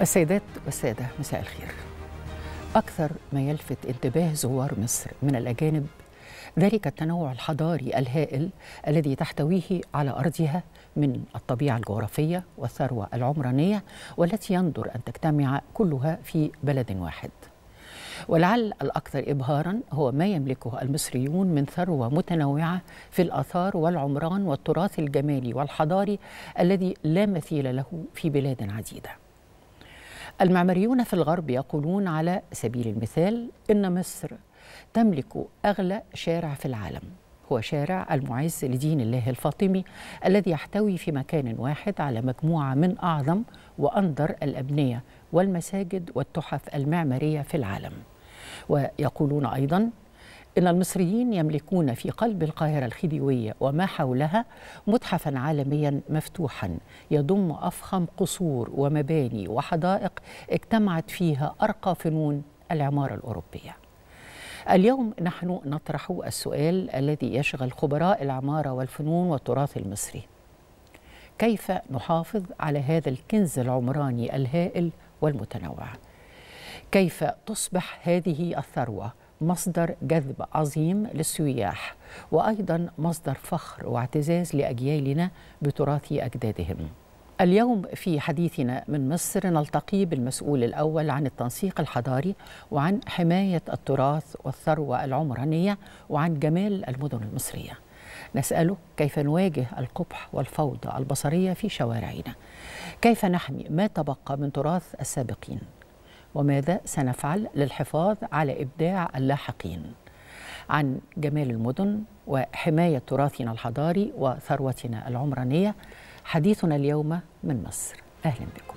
السيدات والسادة مساء الخير أكثر ما يلفت انتباه زوار مصر من الأجانب ذلك التنوع الحضاري الهائل الذي تحتويه على أرضها من الطبيعة الجغرافية والثروة العمرانية والتي يندر أن تجتمع كلها في بلد واحد ولعل الأكثر إبهارا هو ما يملكه المصريون من ثروة متنوعة في الآثار والعمران والتراث الجمالي والحضاري الذي لا مثيل له في بلاد عديدة المعماريون في الغرب يقولون على سبيل المثال إن مصر تملك أغلى شارع في العالم هو شارع المعز لدين الله الفاطمي الذي يحتوي في مكان واحد على مجموعة من أعظم وأندر الأبنية والمساجد والتحف المعمارية في العالم ويقولون أيضا إن المصريين يملكون في قلب القاهرة الخديوية وما حولها متحفا عالميا مفتوحا يضم أفخم قصور ومباني وحدائق اجتمعت فيها أرقى فنون العمارة الأوروبية اليوم نحن نطرح السؤال الذي يشغل خبراء العمارة والفنون والتراث المصري كيف نحافظ على هذا الكنز العمراني الهائل والمتنوع كيف تصبح هذه الثروه مصدر جذب عظيم للسياح وايضا مصدر فخر واعتزاز لاجيالنا بتراث اجدادهم اليوم في حديثنا من مصر نلتقي بالمسؤول الاول عن التنسيق الحضاري وعن حمايه التراث والثروه العمرانيه وعن جمال المدن المصريه نسأله كيف نواجه القبح والفوضى البصرية في شوارعنا كيف نحمي ما تبقى من تراث السابقين وماذا سنفعل للحفاظ على إبداع اللاحقين عن جمال المدن وحماية تراثنا الحضاري وثروتنا العمرانية حديثنا اليوم من مصر أهلا بكم